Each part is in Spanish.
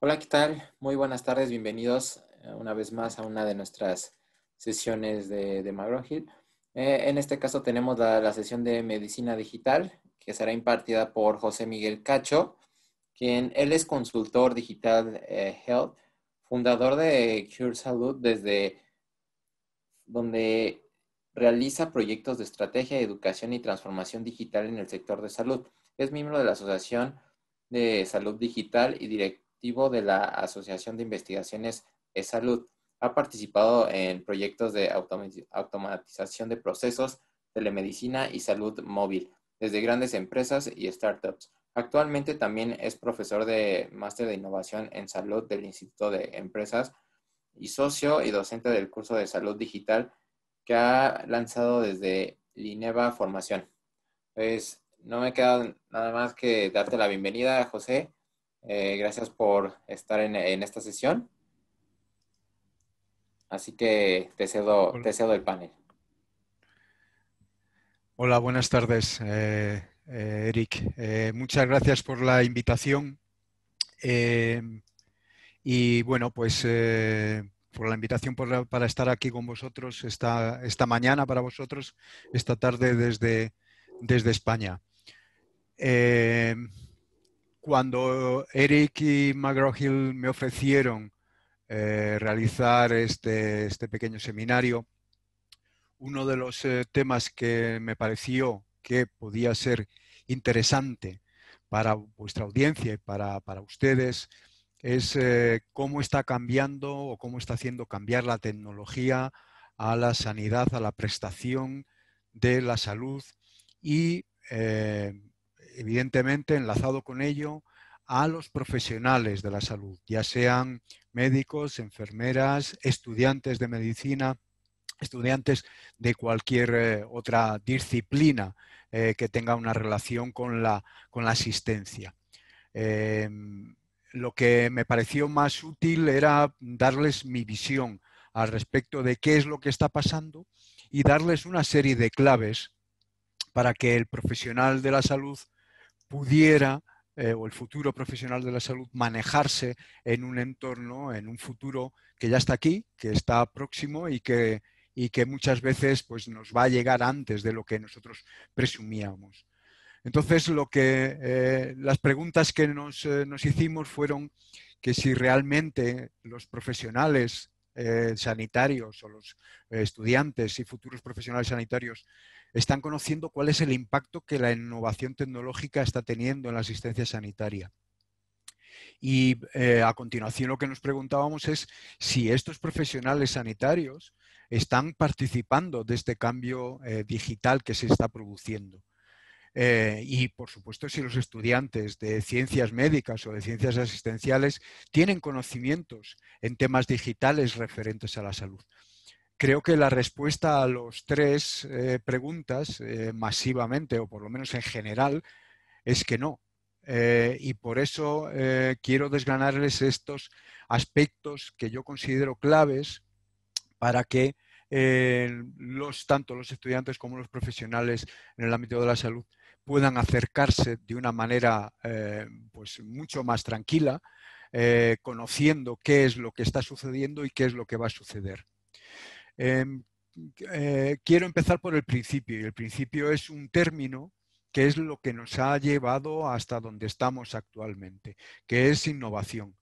Hola, ¿qué tal? Muy buenas tardes, bienvenidos eh, una vez más a una de nuestras sesiones de, de Magro Hill. Eh, en este caso tenemos la, sesión de medicina digital que será impartida por José Miguel Cacho, quien él es consultor digital eh, health, fundador de Cure Salud, desde donde realiza proyectos de estrategia, educación y transformación digital en el sector de salud. Es miembro de la Asociación de Salud Digital y director de la Asociación de Investigaciones de Salud. Ha participado en proyectos de automatización de procesos, telemedicina y salud móvil, desde grandes empresas y startups. Actualmente también es profesor de máster de innovación en salud del Instituto de Empresas y socio y docente del curso de salud digital que ha lanzado desde Lineva Formación. Pues no me queda nada más que darte la bienvenida, José. Eh, gracias por estar en, esta sesión. Así que te cedo, te el panel. Hola, buenas tardes, eh, eh, Eric. muchas gracias por la invitación. y bueno, pues por la invitación para estar aquí con vosotros esta, esta mañana, para vosotros, esta tarde desde, desde España cuando Eric y McGraw-Hill me ofrecieron eh, realizar este, este, pequeño seminario, uno de los eh, temas que me pareció que podía ser interesante para vuestra audiencia y para, ustedes es eh, cómo está cambiando o cómo está haciendo cambiar la tecnología a la sanidad, a la prestación de la salud y evidentemente enlazado con ello a los profesionales de la salud, ya sean médicos, enfermeras, estudiantes de medicina, estudiantes de cualquier eh, otra disciplina eh, que tenga una relación con la, con la asistencia. Em, lo que me pareció más útil era darles mi visión al respecto de qué es lo que está pasando y darles una serie de claves para que el profesional de la salud pudiera eh, o el futuro profesional de la salud manejarse en un entorno, en un futuro que ya está aquí, que está próximo y que, y que muchas veces pues, nos va a llegar antes de lo que nosotros presumíamos. Entonces, lo que, eh, las preguntas que nos, eh, nos, hicimos fueron que si realmente los profesionales eh, sanitarios o los eh, estudiantes y futuros profesionales sanitarios están conociendo cuál es el impacto que la innovación tecnológica está teniendo en la asistencia sanitaria. Y eh, a continuación lo que nos preguntábamos es si estos profesionales sanitarios están participando de este cambio digital que se está produciendo. Eh, y, por supuesto, si los estudiantes de ciencias médicas o de ciencias asistenciales tienen conocimientos en temas digitales referentes a la salud. Creo que la respuesta a las tres eh, preguntas, eh, masivamente o por lo menos en general, es que no. y por eso quiero desgranarles estos aspectos que yo considero claves para que tanto los estudiantes como los profesionales en el ámbito de la salud puedan acercarse de una manera eh, pues mucho más tranquila, eh, conociendo qué es lo que está sucediendo y qué es lo que va a suceder. Em, eh, quiero empezar por el principio, y el principio es un término que es lo que nos ha llevado hasta donde estamos actualmente, que es innovación.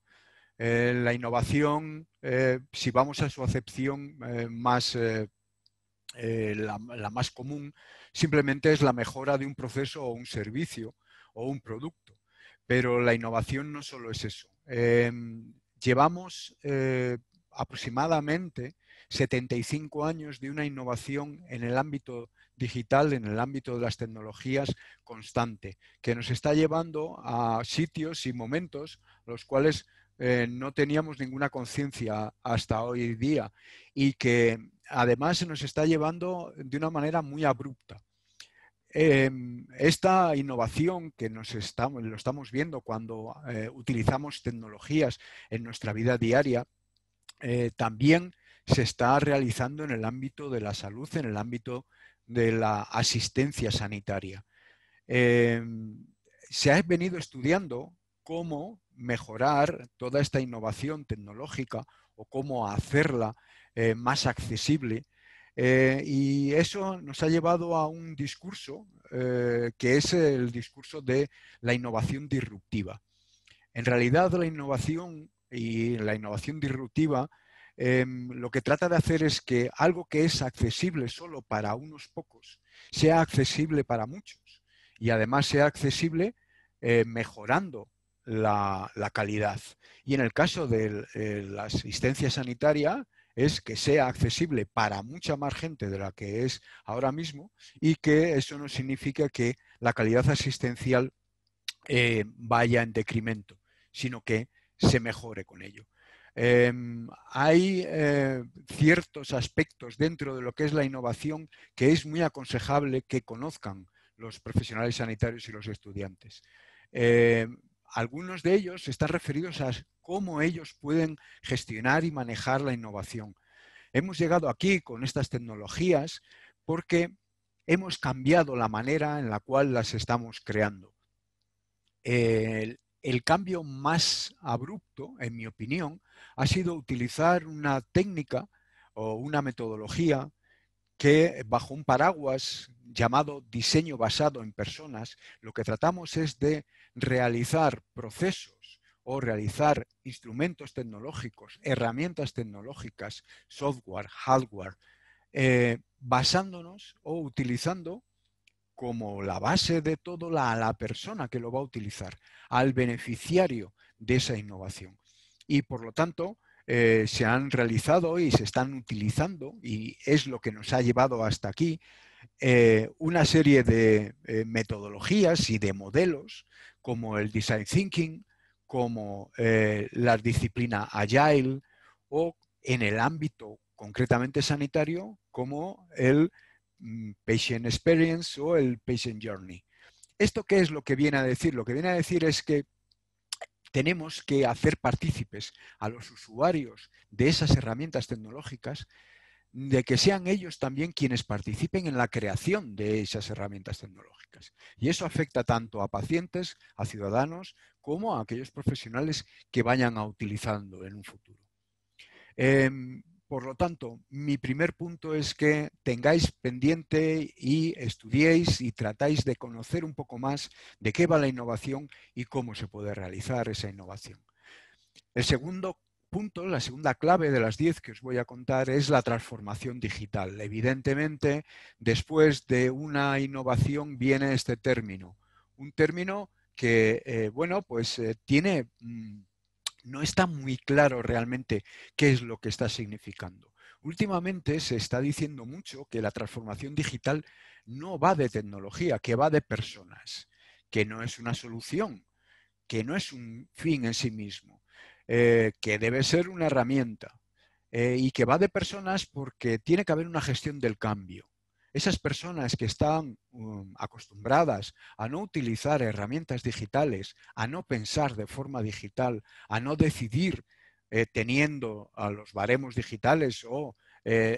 la innovación, si vamos a su acepción más eh, la, más común, simplemente es la mejora de un proceso o un servicio o un producto. Pero la innovación no solo es eso. Em, llevamos eh, aproximadamente 75 años de una innovación en el ámbito digital, en el ámbito de las tecnologías constante, que nos está llevando a sitios y momentos los cuales eh, no teníamos ninguna conciencia hasta hoy día y que además se nos está llevando de una manera muy abrupta. Em, esta innovación que nos estamos, lo estamos viendo cuando eh, utilizamos tecnologías en nuestra vida diaria, eh, también se está realizando en el ámbito de la salud, en el ámbito de la asistencia sanitaria. Em, se ha venido estudiando cómo mejorar toda esta innovación tecnológica o cómo hacerla eh, más accesible. Eh, y eso nos ha llevado a un discurso eh, que es el discurso de la innovación disruptiva. En realidad la innovación y la innovación disruptiva em, lo que trata de hacer es que algo que es accesible solo para unos pocos sea accesible para muchos y además sea accesible mejorando la, calidad. Y en el caso de eh, la asistencia sanitaria, es que sea accesible para mucha más gente de la que es ahora mismo y que eso no significa que la calidad asistencial eh, vaya en decremento, sino que se mejore con ello. Em, hay eh, ciertos aspectos dentro de lo que es la innovación que es muy aconsejable que conozcan los profesionales sanitarios y los estudiantes. Em, algunos de ellos están referidos a cómo ellos pueden gestionar y manejar la innovación. Hemos llegado aquí con estas tecnologías porque hemos cambiado la manera en la cual las estamos creando. El, cambio más abrupto, en mi opinión, ha sido utilizar una técnica o una metodología que bajo un paraguas llamado diseño basado en personas, lo que tratamos es de realizar procesos o realizar instrumentos tecnológicos, herramientas tecnológicas, software, hardware, eh, basándonos o utilizando como la base de todo la, la persona que lo va a utilizar, al beneficiario de esa innovación. Y por lo tanto, eh, se han realizado y se están utilizando, y es lo que nos ha llevado hasta aquí, eh, una serie de eh, metodologías y de modelos como el Design Thinking, como eh, la disciplina Agile o en el ámbito concretamente sanitario como el mm, Patient Experience o el Patient Journey. ¿Esto qué es lo que viene a decir? Lo que viene a decir es que tenemos que hacer partícipes a los usuarios de esas herramientas tecnológicas de que sean ellos también quienes participen en la creación de esas herramientas tecnológicas. Y eso afecta tanto a pacientes, a ciudadanos, como a aquellos profesionales que vayan a utilizando en un futuro. Em, por lo tanto, mi primer punto es que tengáis pendiente y estudiéis y tratáis de conocer un poco más de qué va la innovación y cómo se puede realizar esa innovación. El segundo, punto, la segunda clave de las diez que os voy a contar es la transformación digital. Evidentemente, después de una innovación viene este término. Un término que, eh, bueno, pues eh, tiene, mm, no está muy claro realmente qué es lo que está significando. Últimamente se está diciendo mucho que la transformación digital no va de tecnología, que va de personas, que no es una solución, que no es un fin en sí mismo, eh, que debe ser una herramienta eh, y que va de personas porque tiene que haber una gestión del cambio. Esas personas que están um, acostumbradas a no utilizar herramientas digitales, a no pensar de forma digital, a no decidir eh, teniendo a los baremos digitales o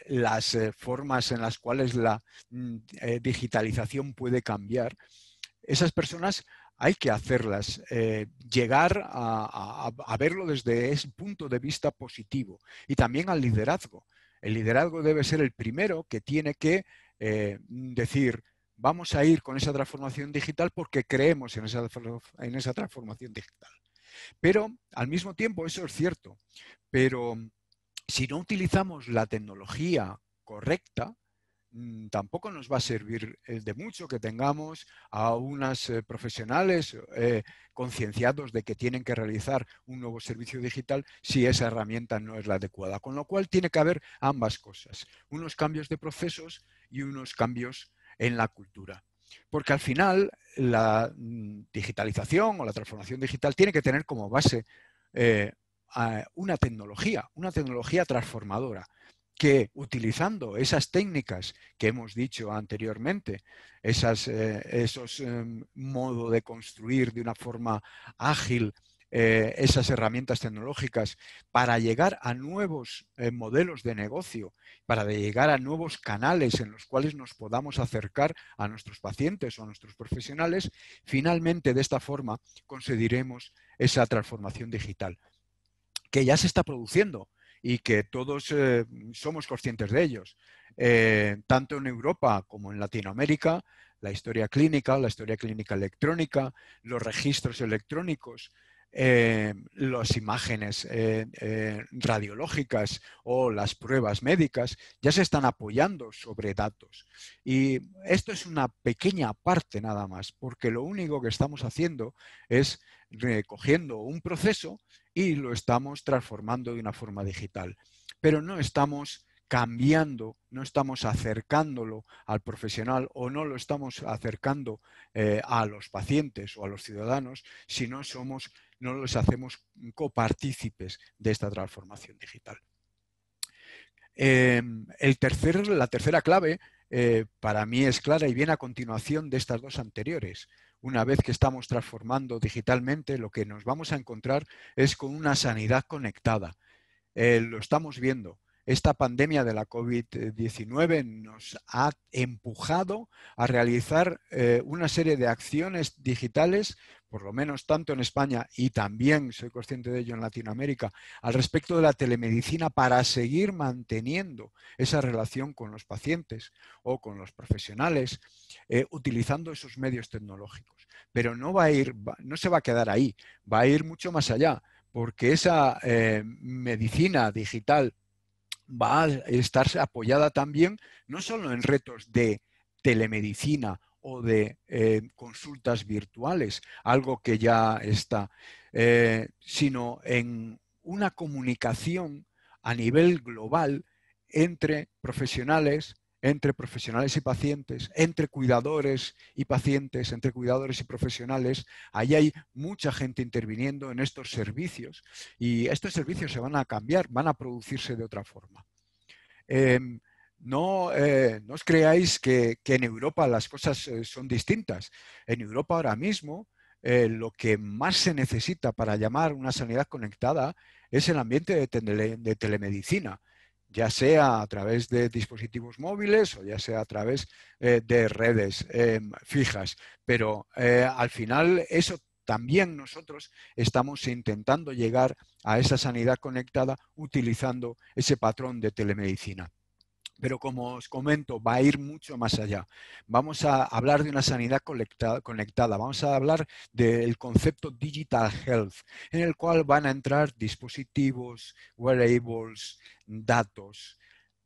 las formas en las cuales la mm, digitalización puede cambiar, esas personas hay que hacerlas, eh, llegar a, verlo desde ese punto de vista positivo y también al liderazgo. El liderazgo debe ser el primero que tiene que eh, decir, vamos a ir con esa transformación digital porque creemos en esa, en esa transformación digital. Pero al mismo tiempo, eso es cierto, pero si no utilizamos la tecnología correcta, Mm, tampoco nos va a servir eh, de mucho que tengamos a unas eh, profesionales eh, concienciados de que tienen que realizar un nuevo servicio digital si esa herramienta no es la adecuada. Con lo cual tiene que haber ambas cosas, unos cambios de procesos y unos cambios en la cultura. Porque al final la mm, digitalización o la transformación digital tiene que tener como base una tecnología, una tecnología transformadora que utilizando esas técnicas que hemos dicho anteriormente, eh, esos em, modos de construir de una forma ágil, eh, esas herramientas tecnológicas para llegar a nuevos eh, modelos de negocio, para llegar a nuevos canales en los cuales nos podamos acercar a nuestros pacientes o a nuestros profesionales, finalmente de esta forma conseguiremos esa transformación digital que ya se está produciendo y que todos eh, somos conscientes de ellos. Eh, tanto en Europa como en Latinoamérica, la historia clínica, la historia clínica electrónica, los registros electrónicos, eh, las imágenes radiológicas o las pruebas médicas ya se están apoyando sobre datos. Y esto es una pequeña parte nada más, porque lo único que estamos haciendo es recogiendo un proceso y lo estamos transformando de una forma digital. Pero no estamos cambiando, no estamos acercándolo al profesional o no lo estamos acercando eh, a los pacientes o a los ciudadanos si no somos, no los hacemos copartícipes de esta transformación digital. Em, el la tercera clave eh, para mí es clara y viene a continuación de estas dos anteriores una vez que estamos transformando digitalmente, lo que nos vamos a encontrar es con una sanidad conectada. Eh, lo estamos viendo. Esta pandemia de la COVID-19 nos ha empujado a realizar eh, una serie de acciones digitales, por lo menos tanto en España y también, soy consciente de ello, en Latinoamérica, al respecto de la telemedicina para seguir manteniendo esa relación con los pacientes o con los profesionales, eh, utilizando esos medios tecnológicos. Pero no va a ir, no se va a quedar ahí, va a ir mucho más allá porque esa eh, medicina digital va a estar apoyada también no solo en retos de telemedicina o de eh, consultas virtuales, algo que ya está, eh, sino en una comunicación a nivel global entre profesionales entre profesionales y pacientes, entre cuidadores y pacientes, entre cuidadores y profesionales. Ahí hay mucha gente interviniendo en estos servicios y estos servicios se van a cambiar, van a producirse de otra forma. Em, eh, no, os creáis que, en Europa las cosas eh, son distintas. En Europa ahora mismo eh, lo que más se necesita para llamar una sanidad conectada es el ambiente de telemedicina ya sea a través de dispositivos móviles o ya sea a través eh, de redes em, fijas. Pero eh, al final eso también nosotros estamos intentando llegar a esa sanidad conectada utilizando ese patrón de telemedicina pero como os comento, va a ir mucho más allá. Vamos a hablar de una sanidad conectada, vamos a hablar del concepto digital health, en el cual van a entrar dispositivos, wearables, datos,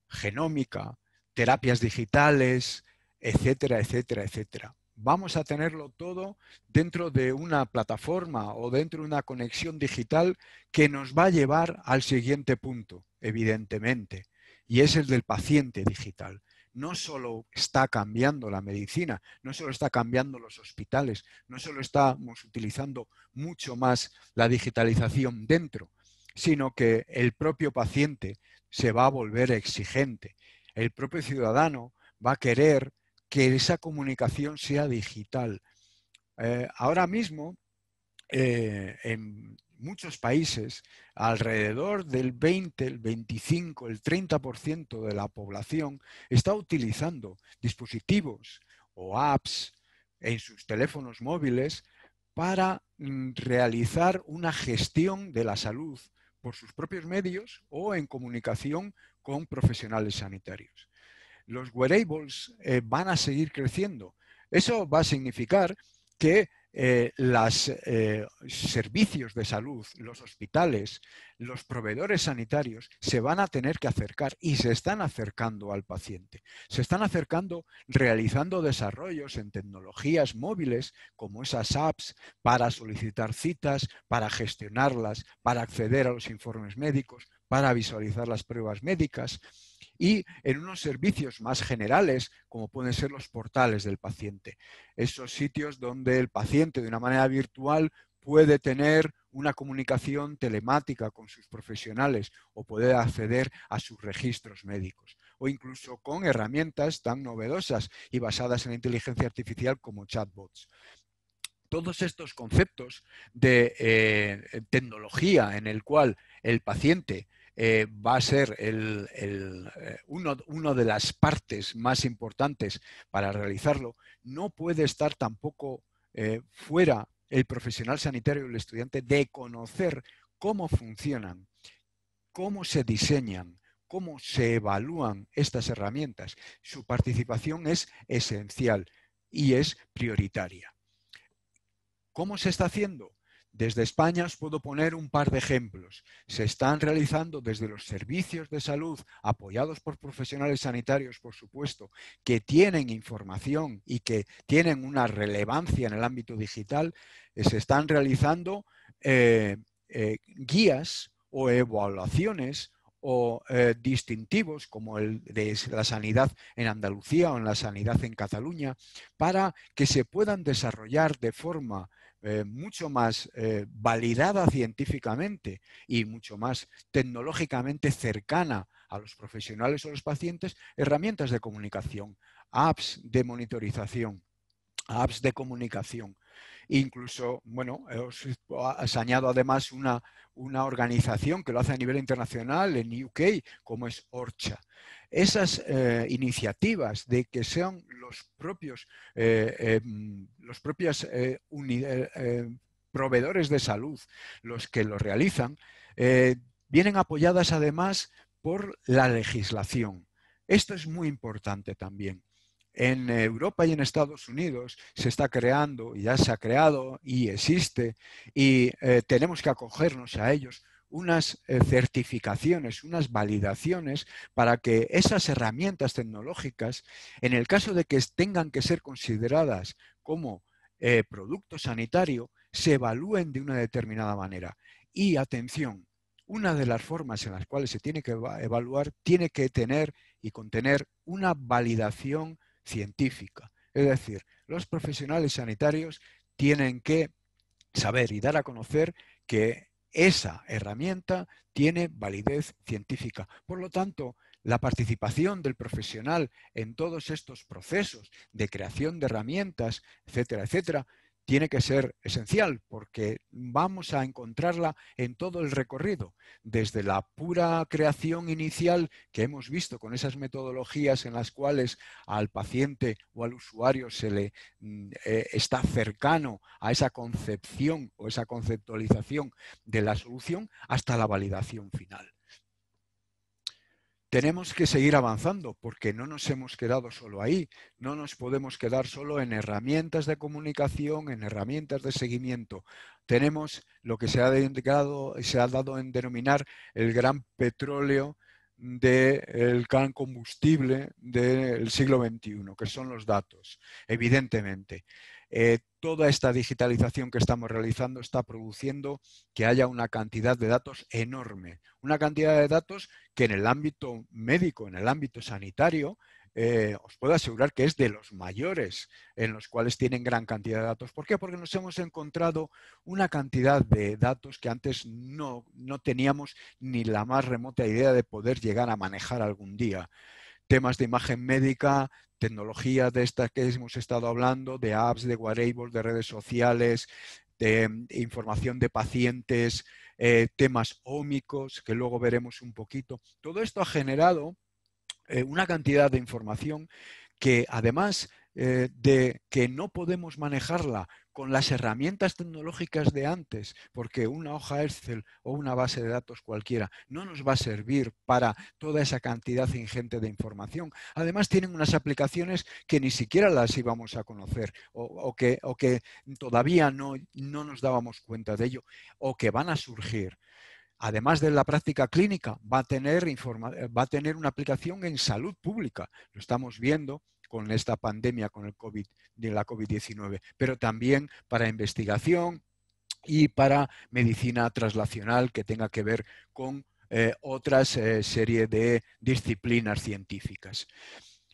genómica, terapias digitales, etcétera, etcétera, etcétera. Vamos a tenerlo todo dentro de una plataforma o dentro de una conexión digital que nos va a llevar al siguiente punto, evidentemente y es el del paciente digital. No solo está cambiando la medicina, no solo está cambiando los hospitales, no solo estamos utilizando mucho más la digitalización dentro, sino que el propio paciente se va a volver exigente. El propio ciudadano va a querer que esa comunicación sea digital. Eh, ahora mismo, eh, en muchos países, alrededor del 20, el 25, el 30% de la población está utilizando dispositivos o apps en sus teléfonos móviles para mm, realizar una gestión de la salud por sus propios medios o en comunicación con profesionales sanitarios. Los wearables eh, van a seguir creciendo. Eso va a significar que eh, los eh, servicios de salud, los hospitales, los proveedores sanitarios se van a tener que acercar y se están acercando al paciente. Se están acercando realizando desarrollos en tecnologías móviles como esas apps para solicitar citas, para gestionarlas, para acceder a los informes médicos, para visualizar las pruebas médicas y en unos servicios más generales, como pueden ser los portales del paciente. Esos sitios donde el paciente, de una manera virtual, puede tener una comunicación telemática con sus profesionales o poder acceder a sus registros médicos o incluso con herramientas tan novedosas y basadas en inteligencia artificial como chatbots. Todos estos conceptos de eh, tecnología en el cual el paciente eh, va a ser eh, una uno, de las partes más importantes para realizarlo, no puede estar tampoco eh, fuera el profesional sanitario y el estudiante de conocer cómo funcionan, cómo se diseñan, cómo se evalúan estas herramientas. Su participación es esencial y es prioritaria. ¿Cómo se está haciendo? Desde España os puedo poner un par de ejemplos. Se están realizando desde los servicios de salud, apoyados por profesionales sanitarios, por supuesto, que tienen información y que tienen una relevancia en el ámbito digital, eh, se están realizando eh, eh, guías o evaluaciones o distintivos como el de la sanidad en Andalucía o en la sanidad en Cataluña, para que se puedan desarrollar de forma eh, mucho más eh, validada científicamente y mucho más tecnológicamente cercana a los profesionales o los pacientes, herramientas de comunicación, apps de monitorización, apps de comunicación, Incluso, bueno, eh, os, añado además una, organización que lo hace a nivel internacional en UK, como es Orcha. Esas eh, iniciativas de que sean los propios, eh, mm, los propios proveedores de salud los que lo realizan, vienen apoyadas además por la legislación. Esto es muy importante también. En Europa y en Estados Unidos se está creando, y ya se ha creado y existe, y eh, tenemos que acogernos a ellos unas eh, certificaciones, unas validaciones para que esas herramientas tecnológicas, en el caso de que tengan que ser consideradas como eh, producto sanitario, se evalúen de una determinada manera. Y atención, una de las formas en las cuales se tiene que evaluar tiene que tener y contener una validación científica. Es decir, los profesionales sanitarios tienen que saber y dar a conocer que esa herramienta tiene validez científica. Por lo tanto, la participación del profesional en todos estos procesos de creación de herramientas, etcétera, etcétera, tiene que ser esencial porque vamos a encontrarla en todo el recorrido, desde la pura creación inicial que hemos visto con esas metodologías en las cuales al paciente o al usuario se le mm, eh, está cercano a esa concepción o esa conceptualización de la solución hasta la validación final tenemos que seguir avanzando porque no nos hemos quedado solo ahí. No nos podemos quedar solo en herramientas de comunicación, en herramientas de seguimiento. Tenemos lo que se ha, se ha dado en denominar el gran petróleo del gran combustible del siglo XXI, que son los datos, evidentemente. Eh, toda esta digitalización que estamos realizando está produciendo que haya una cantidad de datos enorme, una cantidad de datos que en el ámbito médico, en el ámbito sanitario, eh, os puedo asegurar que es de los mayores en los cuales tienen gran cantidad de datos. ¿Por qué? Porque nos hemos encontrado una cantidad de datos que antes no, no teníamos ni la más remota idea de poder llegar a manejar algún día. Temas de imagen médica, tecnologías de estas que hemos estado hablando, de apps, de wearables, de redes sociales, de mm, información de pacientes, eh, temas ómicos, que luego veremos un poquito. Todo esto ha generado eh, una cantidad de información que además eh, de que no podemos manejarla con las herramientas tecnológicas de antes, porque una hoja Excel o una base de datos cualquiera no nos va a servir para toda esa cantidad ingente de información. Además, tienen unas aplicaciones que ni siquiera las íbamos a conocer o, que, todavía no, nos dábamos cuenta de ello o que van a surgir además de la práctica clínica, va a, tener va a tener, una aplicación en salud pública. Lo estamos viendo con esta pandemia, con el COVID, de la COVID-19, pero también para investigación y para medicina traslacional que tenga que ver con eh, otras eh, serie de disciplinas científicas.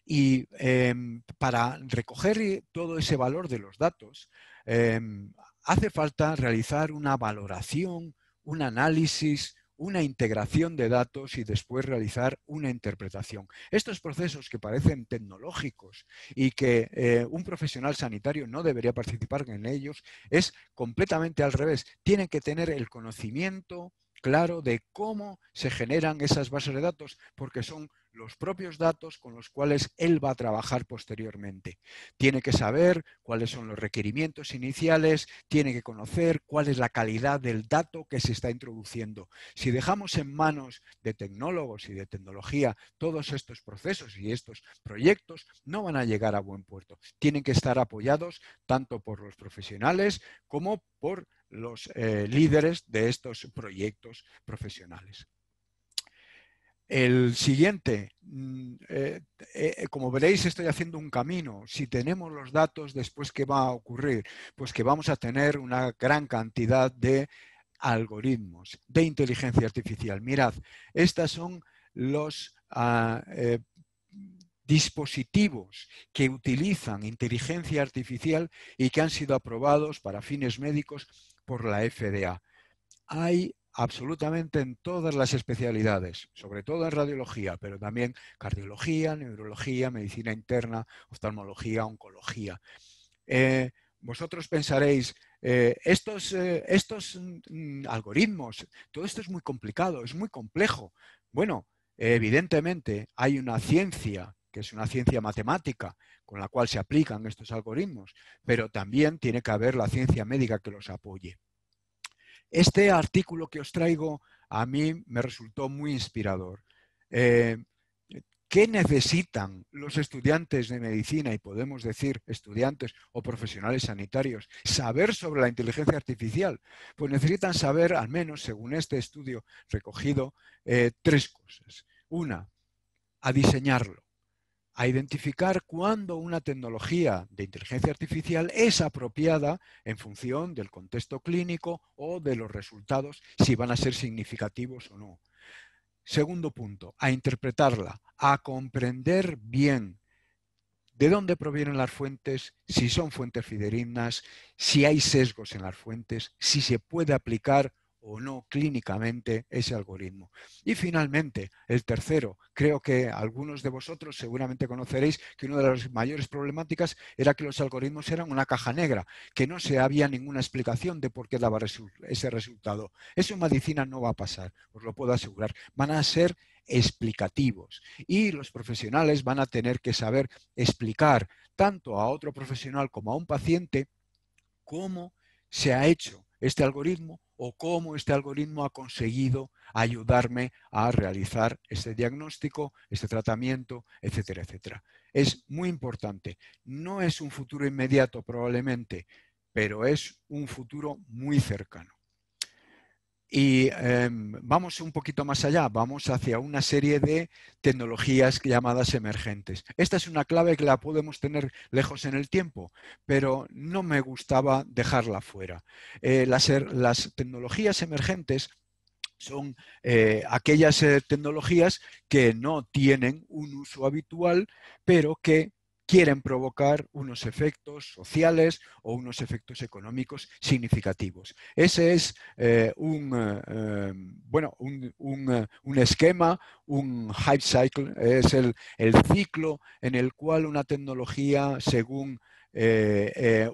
Y em, para recoger todo ese valor de los datos, em, hace falta realizar una valoración, un análisis, una integración de datos y después realizar una interpretación. Estos procesos que parecen tecnológicos y que eh, un profesional sanitario no debería participar en ellos, es completamente al revés. Tienen que tener el conocimiento, claro de cómo se generan esas bases de datos, porque son los propios datos con los cuales él va a trabajar posteriormente. Tiene que saber cuáles son los requerimientos iniciales, tiene que conocer cuál es la calidad del dato que se está introduciendo. Si dejamos en manos de tecnólogos y de tecnología todos estos procesos y estos proyectos, no van a llegar a buen puerto. Tienen que estar apoyados tanto por los profesionales como por los eh, líderes de estos proyectos profesionales. El siguiente, mm, eh, eh, como veréis, estoy haciendo un camino. Si tenemos los datos, después, ¿qué va a ocurrir? Pues que vamos a tener una gran cantidad de algoritmos de inteligencia artificial. Mirad, estos son los ah, dispositivos que utilizan inteligencia artificial y que han sido aprobados para fines médicos por la FDA. Hay absolutamente en todas las especialidades, sobre todo en radiología, pero también cardiología, neurología, medicina interna, oftalmología, oncología. Eh, vosotros pensaréis, eh, estos, eh, estos mm, algoritmos, todo esto es muy complicado, es muy complejo. Bueno, evidentemente hay una ciencia es una ciencia matemática con la cual se aplican estos algoritmos, pero también tiene que haber la ciencia médica que los apoye. Este artículo que os traigo a mí me resultó muy inspirador. Eh, ¿Qué necesitan los estudiantes de medicina y podemos decir estudiantes o profesionales sanitarios saber sobre la inteligencia artificial? Pues necesitan saber, al menos según este estudio recogido, eh, tres cosas. Una, a diseñarlo a identificar cuándo una tecnología de inteligencia artificial es apropiada en función del contexto clínico o de los resultados, si van a ser significativos o no. Segundo punto, a interpretarla, a comprender bien de dónde provienen las fuentes, si son fuentes fidedignas, si hay sesgos en las fuentes, si se puede aplicar o no clínicamente ese algoritmo. Y finalmente, el tercero, creo que algunos de vosotros seguramente conoceréis que una de las mayores problemáticas era que los algoritmos eran una caja negra, que no se había ninguna explicación de por qué daba ese resultado. Eso en medicina no va a pasar, os lo puedo asegurar. Van a ser explicativos y los profesionales van a tener que saber explicar tanto a otro profesional como a un paciente cómo se ha hecho este algoritmo o cómo este algoritmo ha conseguido ayudarme a realizar este diagnóstico, este tratamiento, etcétera, etcétera. Es muy importante. No es un futuro inmediato probablemente, pero es un futuro muy cercano. Y em, vamos un poquito más allá, vamos hacia una serie de tecnologías llamadas emergentes. Esta es una clave que la podemos tener lejos en el tiempo, pero no me gustaba dejarla fuera. Eh, er, las, tecnologías emergentes son eh, aquellas eh, tecnologías que no tienen un uso habitual, pero que quieren provocar unos efectos sociales o unos efectos económicos significativos. Ese es eh, un, eh, em, bueno, eh, un, esquema, un hype cycle, es el, ciclo en el cual una tecnología, según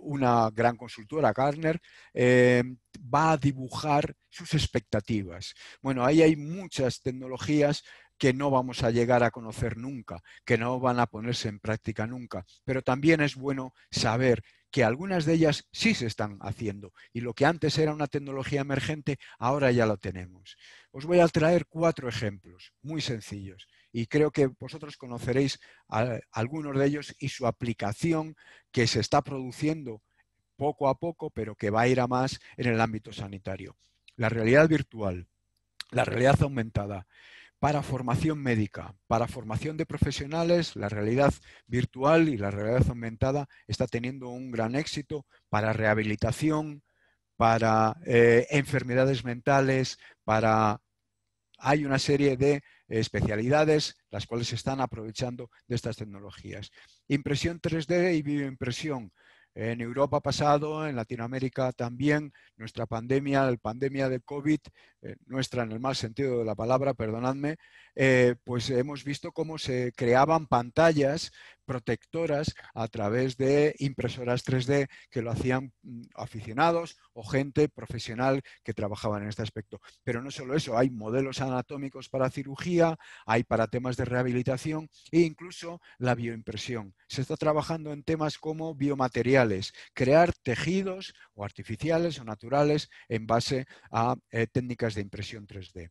una gran consultora, Gartner, em, va a dibujar sus expectativas. Bueno, ahí hay muchas tecnologías que no vamos a llegar a conocer nunca, que no van a ponerse en práctica nunca. Pero también es bueno saber que algunas de ellas sí se están haciendo y lo que antes era una tecnología emergente, ahora ya lo tenemos. Os voy a traer cuatro ejemplos muy sencillos y creo que vosotros conoceréis algunos de ellos y su aplicación que se está produciendo poco a poco, pero que va a ir a más en el ámbito sanitario. La realidad virtual, la realidad aumentada, para formación médica, para formación de profesionales, la realidad virtual y la realidad aumentada está teniendo un gran éxito para rehabilitación, para eh, enfermedades mentales, para... Hay una serie de especialidades las cuales se están aprovechando de estas tecnologías. Impresión 3D y bioimpresión en Europa pasado, en Latinoamérica también, nuestra pandemia, la pandemia de COVID, eh, nuestra en el mal sentido de la palabra, perdonadme, eh, pues hemos visto cómo se creaban pantallas protectoras a través de impresoras 3D que lo hacían mm, aficionados o gente profesional que trabajaban en este aspecto. Pero no solo eso, hay modelos anatómicos para cirugía, hay para temas de rehabilitación e incluso la bioimpresión. Se está trabajando en temas como biomateriales, crear tejidos o artificiales o naturales en base a eh, técnicas de impresión 3D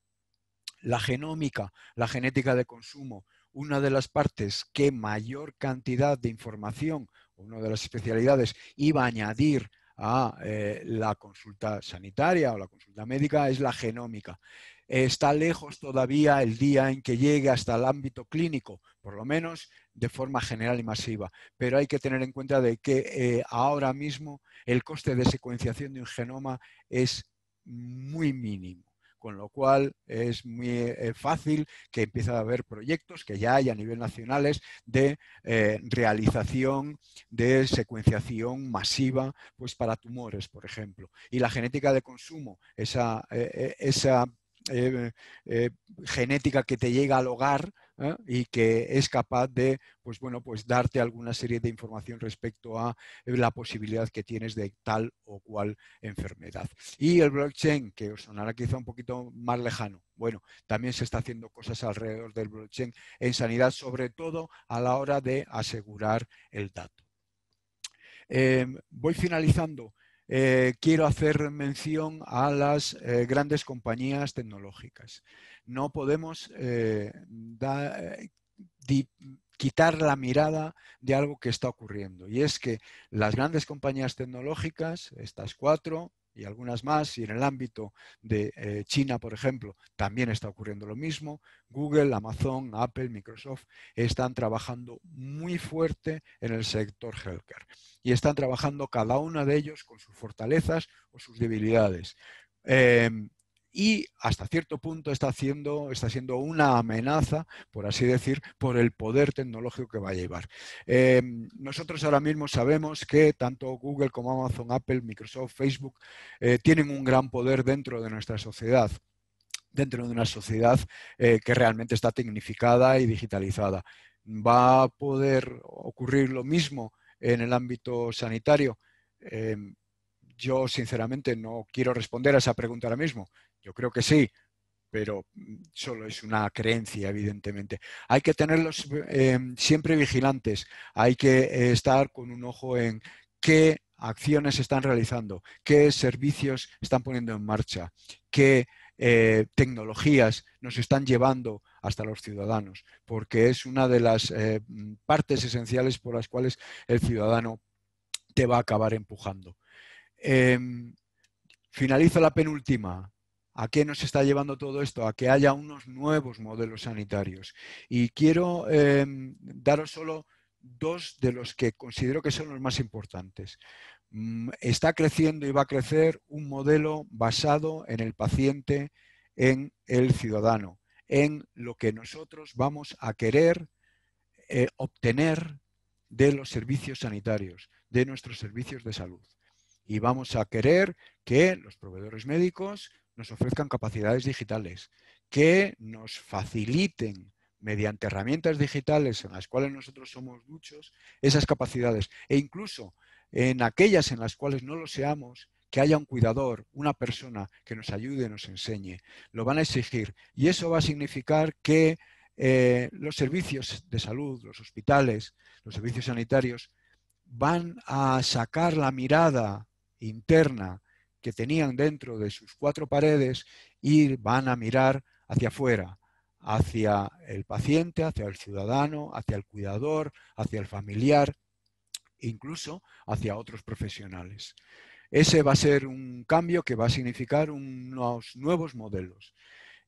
la genómica, la genética de consumo, una de las partes que mayor cantidad de información, una de las especialidades, iba a añadir a eh, la consulta sanitaria o la consulta médica es la genómica. Está lejos todavía el día en que llegue hasta el ámbito clínico, por lo menos de forma general y masiva. Pero hay que tener en cuenta de que eh, ahora mismo el coste de secuenciación de un genoma es muy mínimo con lo cual es muy eh, fácil que empiece a haber proyectos que ya hay a nivel nacionales de eh, realización de secuenciación masiva pues para tumores, por ejemplo. Y la genética de consumo, esa, eh, genética que te llega al hogar, ¿eh? y que es capaz de, pues bueno, pues darte alguna serie de información respecto a la posibilidad que tienes de tal o cual enfermedad. Y el blockchain, que os sonará quizá un poquito más lejano, bueno, también se está haciendo cosas alrededor del blockchain en sanidad, sobre todo a la hora de asegurar el dato. Em, voy finalizando. Eh, quiero hacer mención a las eh, grandes compañías tecnológicas. No podemos eh, quitar la mirada de algo que está ocurriendo. Y es que las grandes compañías tecnológicas, estas cuatro, y algunas más, y en el ámbito de eh, China, por ejemplo, también está ocurriendo lo mismo. Google, Amazon, Apple, Microsoft están trabajando muy fuerte en el sector healthcare y están trabajando cada uno de ellos con sus fortalezas o sus debilidades. Em, y hasta cierto punto está, siendo una amenaza, por así decir, por el poder tecnológico que va a llevar. Eh, nosotros ahora mismo sabemos que tanto Google como Amazon, Apple, Microsoft, Facebook eh, tienen un gran poder dentro de nuestra sociedad dentro de una sociedad eh, que realmente está tecnificada y digitalizada. ¿Va a poder ocurrir lo mismo en el ámbito sanitario? yo sinceramente no quiero responder a esa pregunta ahora mismo. Yo creo que sí, pero mm, solo es una creencia, evidentemente. Hay que tenerlos eh, siempre vigilantes, hay que eh, estar con un ojo en qué acciones están realizando, qué servicios están poniendo en marcha, qué eh, tecnologías nos están llevando hasta los ciudadanos, porque es una de las partes esenciales por las cuales el ciudadano te va a acabar empujando. Eh, finalizo la penúltima. ¿A qué nos está llevando todo esto? A que haya unos nuevos modelos sanitarios. Y quiero em, daros solo dos de los que considero que son los más importantes. Mm, está creciendo y va a crecer un modelo basado en el paciente, en el ciudadano, en lo que nosotros vamos a querer eh, obtener de los servicios sanitarios, de nuestros servicios de salud. Y vamos a querer que los proveedores médicos, nos ofrezcan capacidades digitales, que nos faciliten mediante herramientas digitales en las cuales nosotros somos muchos, esas capacidades. E incluso en aquellas en las cuales no lo seamos, que haya un cuidador, una persona que nos ayude, nos enseñe. Lo van a exigir. Y eso va a significar que eh, los servicios de salud, los hospitales, los servicios sanitarios, van a sacar la mirada interna que tenían dentro de sus cuatro paredes y van a mirar hacia afuera, hacia el paciente, hacia el ciudadano, hacia el cuidador, hacia el familiar, incluso hacia otros profesionales. Ese va a ser un cambio que va a significar unos nuevos modelos.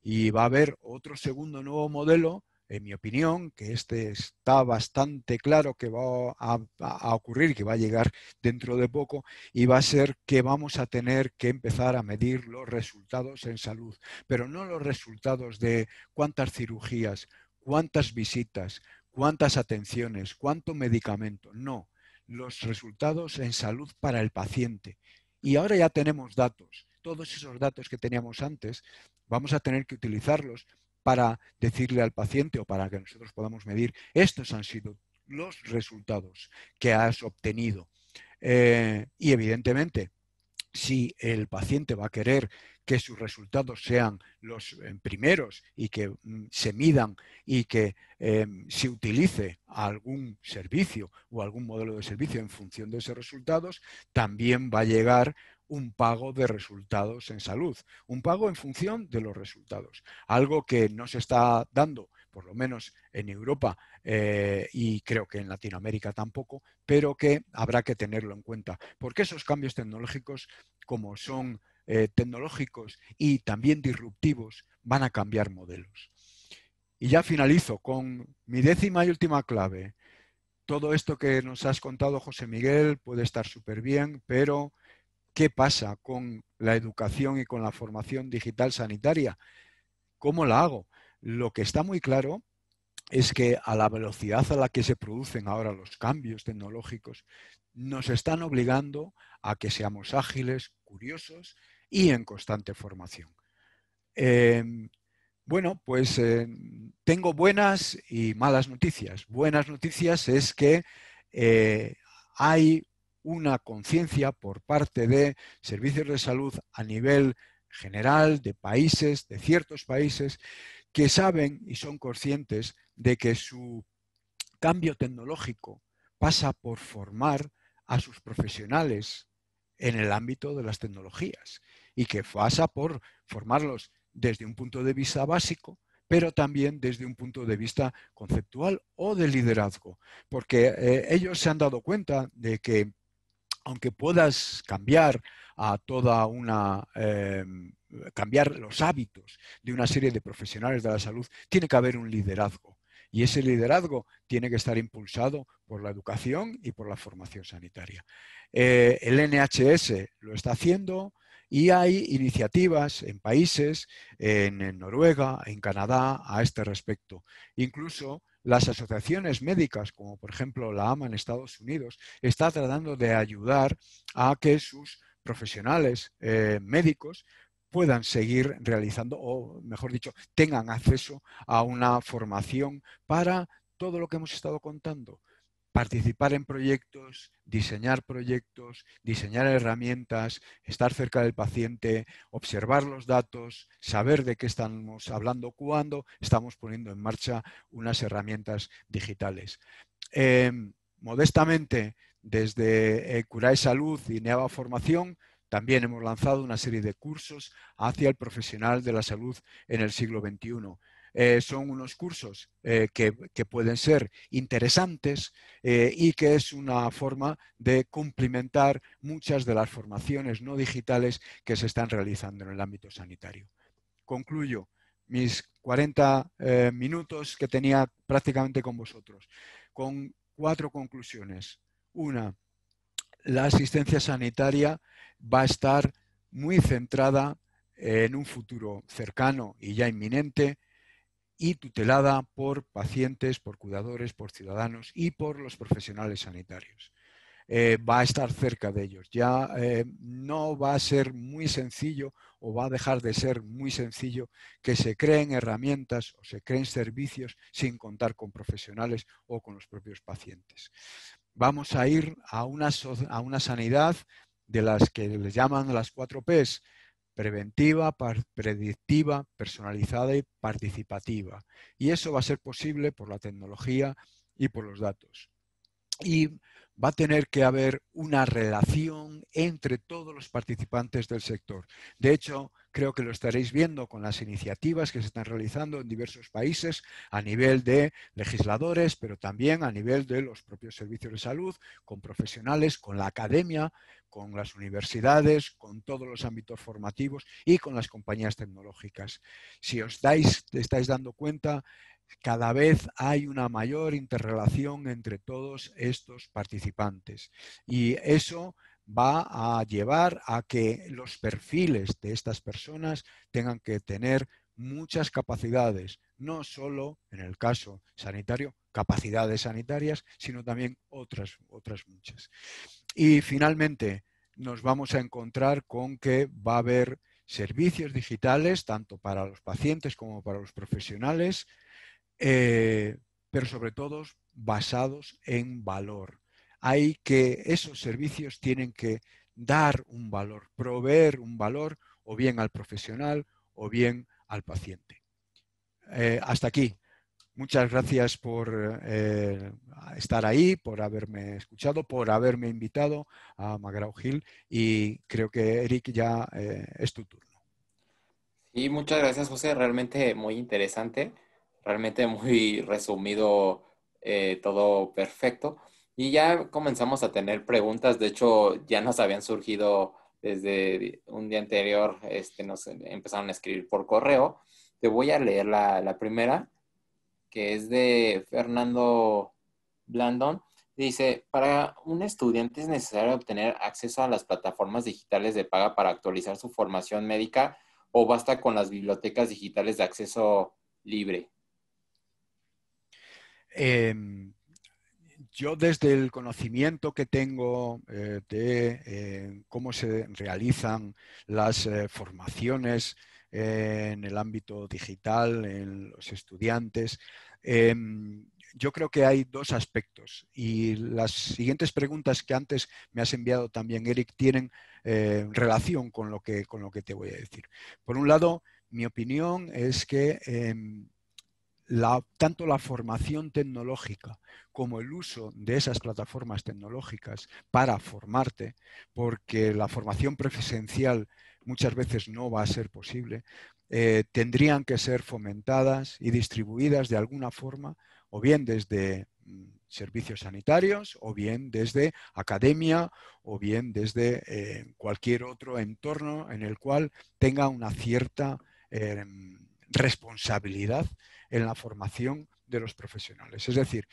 Y va a haber otro segundo nuevo modelo en mi opinión, que este está bastante claro que va a, ocurrir, que va a llegar dentro de poco, y va a ser que vamos a tener que empezar a medir los resultados en salud, pero no los resultados de cuántas cirugías, cuántas visitas, cuántas atenciones, cuánto medicamento, no, los resultados en salud para el paciente. Y ahora ya tenemos datos, todos esos datos que teníamos antes, vamos a tener que utilizarlos para decirle al paciente o para que nosotros podamos medir, estos han sido los resultados que has obtenido. Eh, y evidentemente, si el paciente va a querer que sus resultados sean los eh, primeros y que mm, se midan y que em, se utilice algún servicio o algún modelo de servicio en función de esos resultados, también va a llegar un pago de resultados en salud, un pago en función de los resultados, algo que no se está dando, por lo menos en Europa eh, y creo que en Latinoamérica tampoco, pero que habrá que tenerlo en cuenta, porque esos cambios tecnológicos, como son eh, tecnológicos y también disruptivos, van a cambiar modelos. Y ya finalizo con mi décima y última clave. Todo esto que nos has contado, José Miguel, puede estar súper bien, pero ¿Qué pasa con la educación y con la formación digital sanitaria? ¿Cómo la hago? Lo que está muy claro es que a la velocidad a la que se producen ahora los cambios tecnológicos, nos están obligando a que seamos ágiles, curiosos y en constante formación. Em, bueno, pues eh, tengo buenas y malas noticias. Buenas noticias es que eh, hay una conciencia por parte de servicios de salud a nivel general, de países, de ciertos países, que saben y son conscientes de que su cambio tecnológico pasa por formar a sus profesionales en el ámbito de las tecnologías y que pasa por formarlos desde un punto de vista básico, pero también desde un punto de vista conceptual o de liderazgo, porque eh, ellos se han dado cuenta de que aunque puedas cambiar a toda una em, cambiar los hábitos de una serie de profesionales de la salud, tiene que haber un liderazgo. Y ese liderazgo tiene que estar impulsado por la educación y por la formación sanitaria. Eh, el NHS lo está haciendo y hay iniciativas en países, en, en Noruega, en Canadá, a este respecto. Incluso las asociaciones médicas, como por ejemplo la AMA en Estados Unidos, está tratando de ayudar a que sus profesionales eh, médicos puedan seguir realizando, o mejor dicho, tengan acceso a una formación para todo lo que hemos estado contando, participar en proyectos, diseñar proyectos, diseñar herramientas, estar cerca del paciente, observar los datos, saber de qué estamos hablando cuando estamos poniendo en marcha unas herramientas digitales. Eh, modestamente, desde eh, Curae Salud y Neava Formación, también hemos lanzado una serie de cursos hacia el profesional de la salud en el siglo XXI. Eh, son unos cursos eh, que, pueden ser interesantes eh, y que es una forma de complementar muchas de las formaciones no digitales que se están realizando en el ámbito sanitario. Concluyo mis 40 minutos que tenía prácticamente con vosotros con cuatro conclusiones. Una, la asistencia sanitaria va a estar muy centrada en un futuro cercano y ya inminente y tutelada por pacientes, por cuidadores, por ciudadanos y por los profesionales sanitarios. Eh, va a estar cerca de ellos. Ya eh, no va a ser muy sencillo o va a dejar de ser muy sencillo que se creen herramientas o se creen servicios sin contar con profesionales o con los propios pacientes. Vamos a ir a una, a una sanidad de las que les llaman las cuatro Ps, preventiva, predictiva, personalizada y participativa. Y eso va a ser posible por la tecnología y por los datos va a tener que haber una relación entre todos los participantes del sector. De hecho, creo que lo estaréis viendo con las iniciativas que se están realizando en diversos países a nivel de legisladores, pero también a nivel de los propios servicios de salud, con profesionales, con la academia, con las universidades, con todos los ámbitos formativos y con las compañías tecnológicas. Si os dais, estáis dando cuenta, cada vez hay una mayor interrelación entre todos estos participantes y eso va a llevar a que los perfiles de estas personas tengan que tener muchas capacidades, no solo en el caso sanitario, capacidades sanitarias, sino también otras, otras muchas. Y finalmente nos vamos a encontrar con que va a haber servicios digitales, tanto para los pacientes como para los profesionales, eh, pero sobre todo basados en valor. Hay que, esos servicios tienen que dar un valor, proveer un valor o bien al profesional o bien al paciente. Eh, hasta aquí. Muchas gracias por eh, estar ahí, por haberme escuchado, por haberme invitado a Magrao Gil y creo que Eric ya es tu turno. Sí, muchas gracias José, realmente muy interesante. Realmente muy resumido, eh, todo perfecto. Y ya comenzamos a tener preguntas. De hecho, ya nos habían surgido desde un día anterior, este, nos empezaron a escribir por correo. Te voy a leer la, la primera, que es de Fernando Blandón. Dice, para un estudiante es necesario obtener acceso a las plataformas digitales de paga para actualizar su formación médica o basta con las bibliotecas digitales de acceso libre. Em, yo desde el conocimiento que tengo eh, de eh, cómo se realizan las eh, formaciones en el ámbito digital, en los estudiantes, em, yo creo que hay dos aspectos y las siguientes preguntas que antes me has enviado también, Eric, tienen relación con lo, que, con lo que te voy a decir. Por un lado, mi opinión es que em, tanto la formación tecnológica como el uso de esas plataformas tecnológicas para formarte, porque la formación presencial muchas veces no va a ser posible, eh, tendrían que ser fomentadas y distribuidas de alguna forma, o bien desde mm, servicios sanitarios, o bien desde academia, o bien desde eh, cualquier otro entorno en el cual tenga una cierta eh, responsabilidad en la formación de los profesionales. Es decir,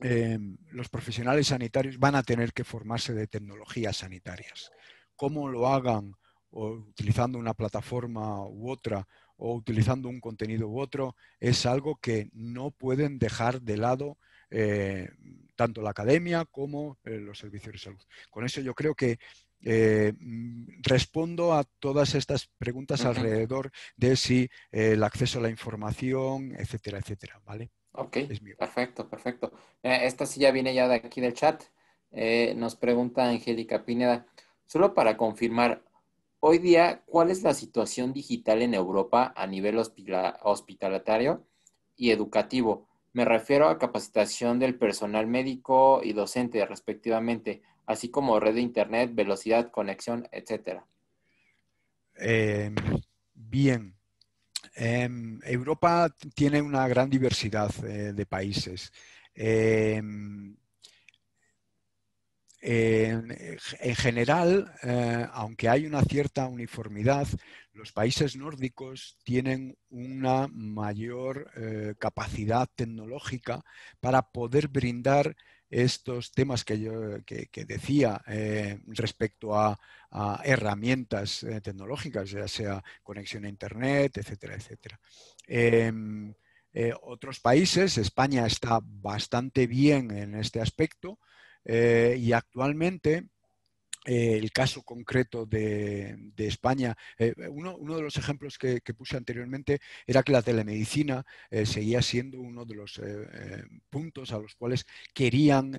em, los profesionales sanitarios van a tener que formarse de tecnologías sanitarias. ¿Cómo lo hagan? utilizando una plataforma u otra o utilizando un contenido u otro, es algo que no pueden dejar de lado eh, tanto la academia como eh, los servicios de salud. Con eso yo creo que eh, mm, respondo a todas estas preguntas alrededor de si eh, el acceso a la información, etcétera, etcétera, ¿vale? Ok, perfecto, perfecto. Eh, esta sí ya viene ya de aquí del chat. Eh, nos pregunta Angélica Pineda, solo para confirmar, hoy día, ¿cuál es la situación digital en Europa a nivel hospitalario y educativo? Me refiero a capacitación del personal médico y docente, respectivamente así como red de internet, velocidad, conexión, etc. Em, bien. Em, Europa tiene una gran diversidad eh, de países. Em, en general, eh, aunque hay una cierta uniformidad, los países nórdicos tienen una mayor eh, capacidad tecnológica para poder brindar estos temas que yo decía eh, respecto a, herramientas eh, tecnológicas, ya sea conexión a Internet, etcétera, etcétera. Em, eh, otros países, España está bastante bien en este aspecto y actualmente eh, el caso concreto de, España. Eh, uno, de los ejemplos que, puse anteriormente era que la telemedicina eh, seguía siendo uno de los puntos a los cuales querían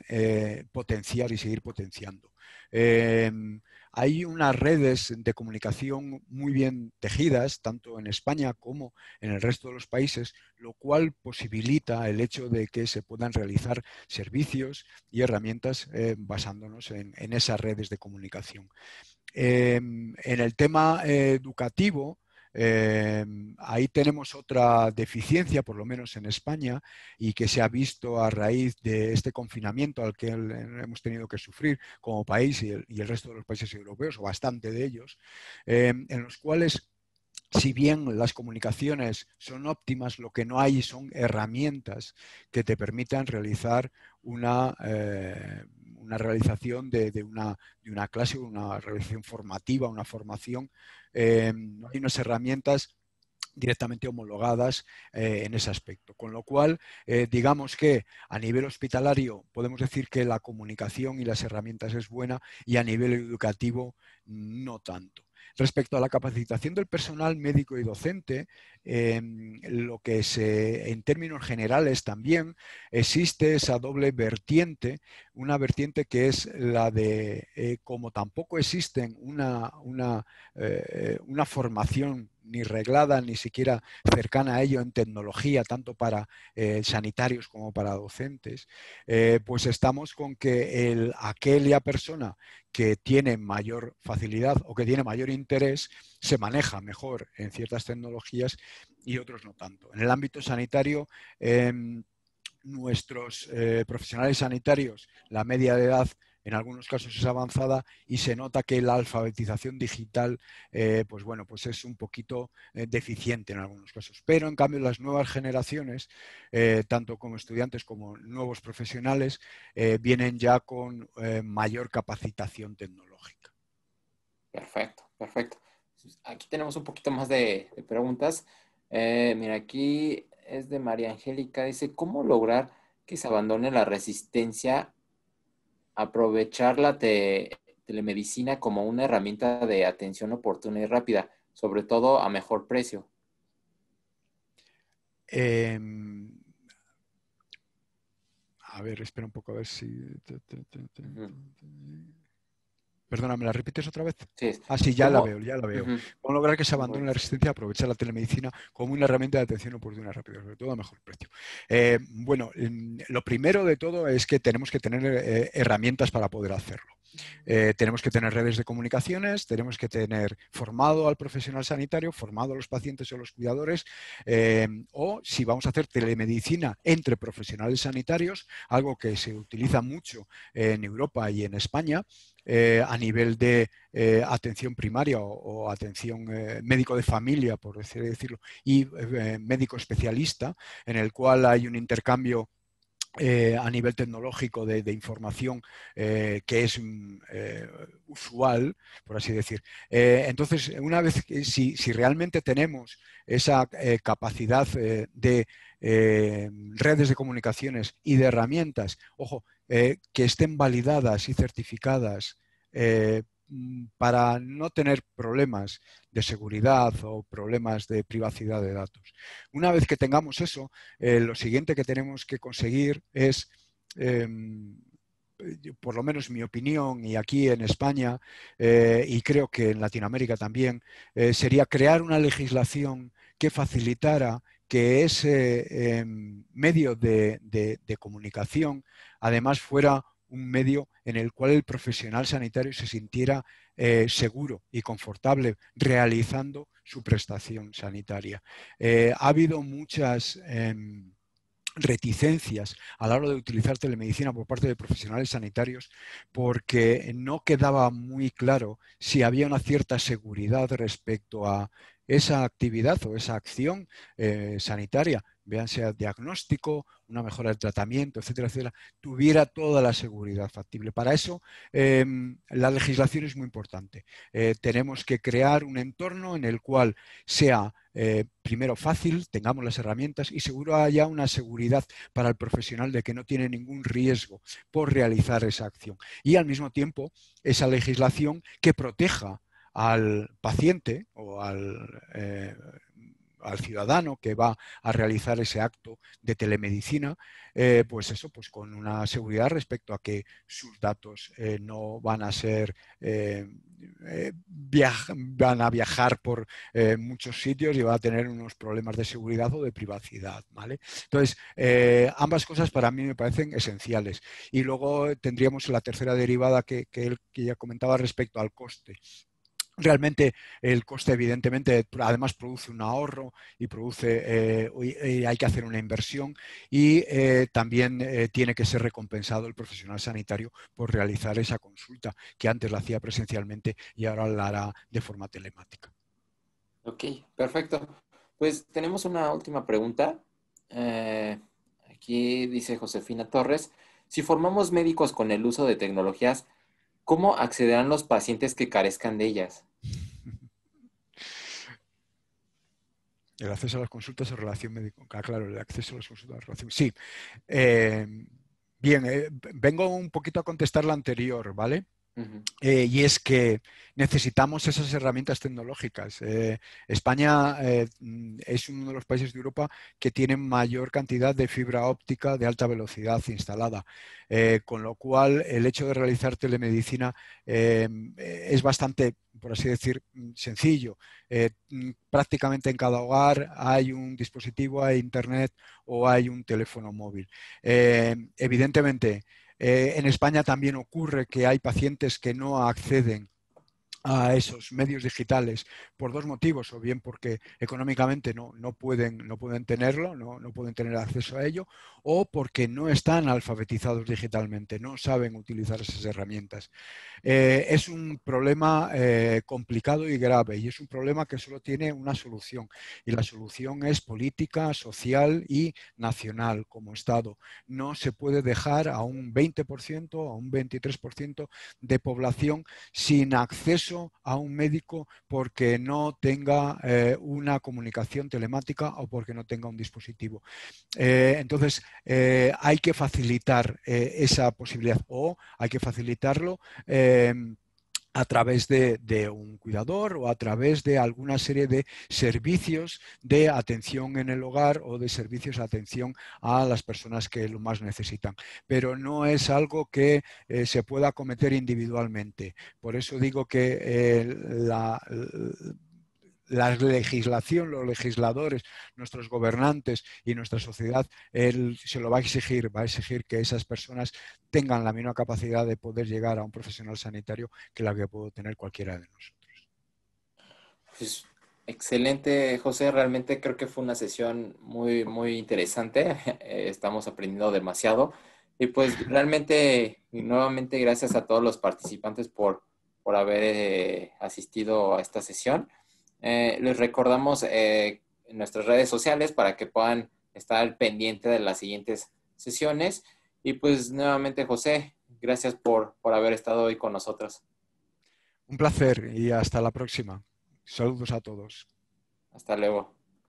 potenciar y seguir potenciando. Em, hay unas redes de comunicación muy bien tejidas, tanto en España como en el resto de los países, lo cual posibilita el hecho de que se puedan realizar servicios y herramientas eh, basándonos en, esas redes de comunicación. Em, en el tema eh, educativo, Em, ahí tenemos otra deficiencia, por lo menos en España, y que se ha visto a raíz de este confinamiento al que hemos tenido que sufrir como país y el, resto de los países europeos, o bastante de ellos, em, en los cuales si bien las comunicaciones son óptimas, lo que no hay son herramientas que te permitan realizar una, eh, una realización de, una, de, una, clase, una realización formativa, una formación eh, hay unas herramientas directamente homologadas eh, en ese aspecto. Con lo cual, eh, digamos que a nivel hospitalario podemos decir que la comunicación y las herramientas es buena y a nivel educativo no tanto. Respecto a la capacitación del personal médico y docente, em, lo que se, en términos generales también existe esa doble vertiente, una vertiente que es la de, eh, como tampoco existen una, una, eh, una formación ni reglada, ni siquiera cercana a ello en tecnología, tanto para eh, sanitarios como para docentes, eh, pues estamos con que el, aquella persona que tiene mayor facilidad o que tiene mayor interés se maneja mejor en ciertas tecnologías y otros no tanto. En el ámbito sanitario, em, nuestros eh, profesionales sanitarios, la media de edad en algunos casos es avanzada y se nota que la alfabetización digital, eh, pues bueno, pues es un poquito eh, deficiente en algunos casos. Pero en cambio las nuevas generaciones, eh, tanto como estudiantes como nuevos profesionales, vienen ya con mayor capacitación tecnológica. Perfecto, perfecto. Aquí tenemos un poquito más de, de preguntas. mira, aquí es de María Angélica. Dice, ¿cómo lograr que se abandone la resistencia aprovechar la telemedicina como una herramienta de atención oportuna y rápida, sobre todo a mejor precio. Em, a ver, espera un poco a ver si. Perdona, ¿me la repites otra vez? Sí. Ah, sí, ya la veo, ya la veo. ¿Cómo lograr que se abandone la resistencia? Aprovechar la telemedicina como una herramienta de atención oportuna rápida, sobre todo a mejor precio. Eh, bueno, mm, lo primero de todo es que tenemos que tener eh, herramientas para poder hacerlo. Eh, tenemos que tener redes de comunicaciones, tenemos que tener formado al profesional sanitario, formado a los pacientes o los cuidadores, eh, o si vamos a hacer telemedicina entre profesionales sanitarios, algo que se utiliza mucho en Europa y en España, eh, a nivel de atención primaria o, atención médico de familia, por decirlo, y médico especialista, en el cual hay un intercambio eh, a nivel tecnológico de, información eh, que es mm, eh, usual, por así decir. entonces, una vez que si, si realmente tenemos esa capacidad de redes de comunicaciones y de herramientas, ojo, que estén validadas y certificadas Mm, para no tener problemas de seguridad o problemas de privacidad de datos. Una vez que tengamos eso, eh, lo siguiente que tenemos que conseguir es, em, por lo menos mi opinión, y aquí en España, eh, y creo que en Latinoamérica también, eh, sería crear una legislación que facilitara que ese em, medio de, de comunicación además fuera un medio en el cual el profesional sanitario se sintiera eh, seguro y confortable realizando su prestación sanitaria. Eh, ha habido muchas em, reticencias a la hora de utilizar telemedicina por parte de profesionales sanitarios porque no quedaba muy claro si había una cierta seguridad respecto a esa actividad o esa acción eh, sanitaria vean, sea diagnóstico, una mejora del tratamiento, etcétera, etcétera, tuviera toda la seguridad factible. Para eso, em, la legislación es muy importante. Eh, tenemos que crear un entorno en el cual sea eh, primero fácil, tengamos las herramientas y seguro haya una seguridad para el profesional de que no tiene ningún riesgo por realizar esa acción. Y al mismo tiempo, esa legislación que proteja al paciente o al eh, al ciudadano que va a realizar ese acto de telemedicina, eh, pues eso, pues con una seguridad respecto a que sus datos eh, no van a ser, eh, van a viajar por muchos sitios y va a tener unos problemas de seguridad o de privacidad, ¿vale? Entonces, ambas cosas para mí me parecen esenciales. Y luego tendríamos la tercera derivada que, que ya comentaba respecto al coste. Realmente el coste, evidentemente, además produce un ahorro y produce, eh, eh, hay que hacer una inversión y eh, también tiene que ser recompensado el profesional sanitario por realizar esa consulta que antes la hacía presencialmente y ahora la hará de forma telemática. Ok, perfecto. Pues tenemos una última pregunta. aquí dice Josefina Torres, si formamos médicos con el uso de tecnologías, ¿Cómo accederán los pacientes que carezcan de ellas? El acceso a las consultas en relación médica. Ah, claro, el acceso a las consultas en relación. Sí. Eh, bien, eh, vengo un poquito a contestar la anterior, ¿vale? Eh, y es que necesitamos esas herramientas tecnológicas. Eh, España eh, mm, es uno de los países de Europa que tiene mayor cantidad de fibra óptica de alta velocidad instalada, con lo cual el hecho de realizar telemedicina es bastante, por así decir, mm, sencillo. Mm, prácticamente en cada hogar hay un dispositivo, hay internet o hay un teléfono móvil. evidentemente, eh, en España también ocurre que hay pacientes que no acceden a esos medios digitales por dos motivos, o bien porque económicamente no, pueden, no pueden tenerlo, no, no, pueden tener acceso a ello, o porque no están alfabetizados digitalmente, no saben utilizar esas herramientas. Eh, es un problema eh, complicado y grave y es un problema que solo tiene una solución y la solución es política, social y nacional como Estado. No se puede dejar a un 20%, a un 23% de población sin acceso a un médico porque no tenga eh, una comunicación telemática o porque no tenga un dispositivo. entonces, eh, hay que facilitar eh, esa posibilidad o hay que facilitarlo em, a través de, un cuidador o a través de alguna serie de servicios de atención en el hogar o de servicios de atención a las personas que lo más necesitan. Pero no es algo que eh, se pueda cometer individualmente. Por eso digo que la, la legislación, los legisladores, nuestros gobernantes y nuestra sociedad se lo va a exigir, va a exigir que esas personas tengan la misma capacidad de poder llegar a un profesional sanitario que la que puede tener cualquiera de nosotros. Pues, excelente, José. Realmente creo que fue una sesión muy, muy interesante. Estamos aprendiendo demasiado. Y pues realmente, nuevamente, gracias a todos los participantes por, haber eh, asistido a esta sesión. Eh, les recordamos eh, en nuestras redes sociales para que puedan estar al pendiente de las siguientes sesiones. Y pues nuevamente, José, gracias por haber estado hoy con nosotros. Un placer y hasta la próxima. Saludos a todos. Hasta luego.